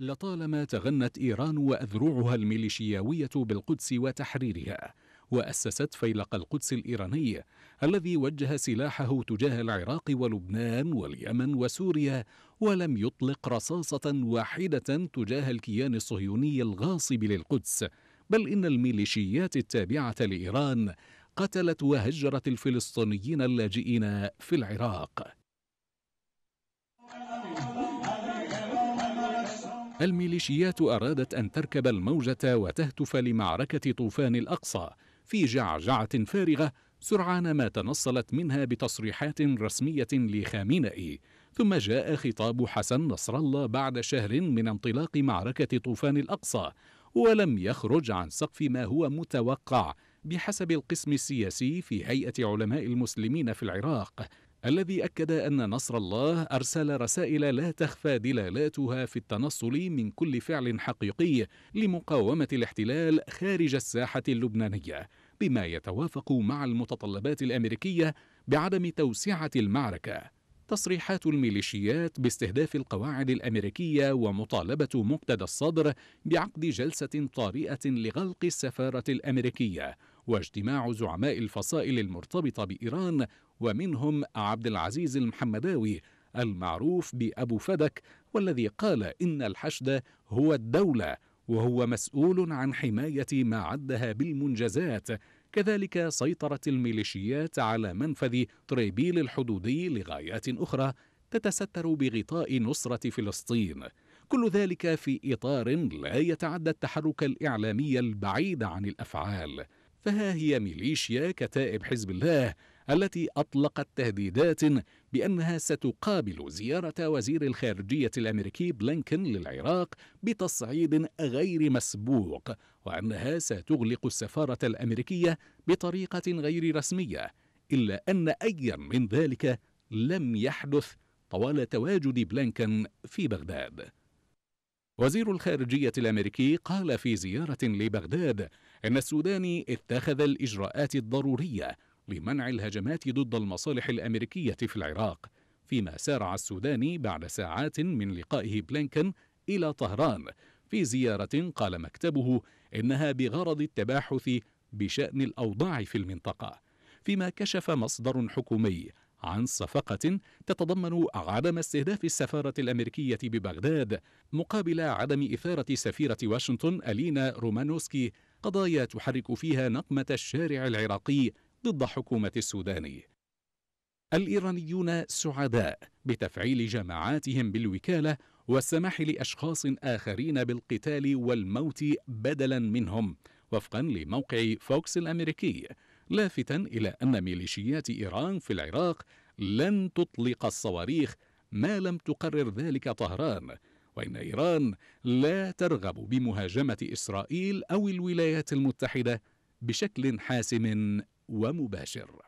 لطالما تغنت إيران وأذرعها الميليشياوية بالقدس وتحريرها وأسست فيلق القدس الإيراني الذي وجه سلاحه تجاه العراق ولبنان واليمن وسوريا ولم يطلق رصاصة واحدة تجاه الكيان الصهيوني الغاصب للقدس بل إن الميليشيات التابعة لإيران قتلت وهجرت الفلسطينيين اللاجئين في العراق الميليشيات أرادت أن تركب الموجة وتهتف لمعركة طوفان الأقصى في جعجعة فارغة سرعان ما تنصلت منها بتصريحات رسمية لخامنئي ثم جاء خطاب حسن نصر الله بعد شهر من انطلاق معركة طوفان الأقصى ولم يخرج عن سقف ما هو متوقع بحسب القسم السياسي في هيئة علماء المسلمين في العراق الذي أكد أن نصر الله أرسل رسائل لا تخفى دلالاتها في التنصل من كل فعل حقيقي لمقاومة الاحتلال خارج الساحة اللبنانية بما يتوافق مع المتطلبات الأمريكية بعدم توسعة المعركة تصريحات الميليشيات باستهداف القواعد الامريكيه ومطالبه مقتدى الصدر بعقد جلسه طارئه لغلق السفاره الامريكيه واجتماع زعماء الفصائل المرتبطة بإيران ومنهم عبد العزيز المحمداوي المعروف بأبو فدك والذي قال إن الحشد هو الدولة وهو مسؤول عن حماية ما عدها بالمنجزات كذلك سيطرت الميليشيات على منفذ طريبيل الحدودي لغايات أخرى تتستر بغطاء نصرة فلسطين كل ذلك في إطار لا يتعدى التحرك الإعلامي البعيد عن الأفعال فها هي ميليشيا كتائب حزب الله التي أطلقت تهديدات بأنها ستقابل زيارة وزير الخارجية الأمريكي بلينكن للعراق بتصعيد غير مسبوق وأنها ستغلق السفارة الأمريكية بطريقة غير رسمية إلا أن أيا من ذلك لم يحدث طوال تواجد بلينكن في بغداد وزير الخارجية الأمريكي قال في زيارة لبغداد إن السودان اتخذ الإجراءات الضرورية لمنع الهجمات ضد المصالح الأمريكية في العراق فيما سارع السوداني بعد ساعات من لقائه بلينكن إلى طهران في زيارة قال مكتبه إنها بغرض التباحث بشأن الأوضاع في المنطقة فيما كشف مصدر حكومي عن صفقة تتضمن عدم استهداف السفارة الأمريكية ببغداد مقابل عدم إثارة سفيرة واشنطن ألينا رومانوسكي قضايا تحرك فيها نقمة الشارع العراقي ضد حكومة السودان. الإيرانيون سعداء بتفعيل جماعاتهم بالوكالة والسماح لأشخاص آخرين بالقتال والموت بدلا منهم وفقا لموقع فوكس الأمريكي لافتا إلى أن ميليشيات إيران في العراق لن تطلق الصواريخ ما لم تقرر ذلك طهران وإن إيران لا ترغب بمهاجمة إسرائيل أو الولايات المتحدة بشكل حاسم ومباشر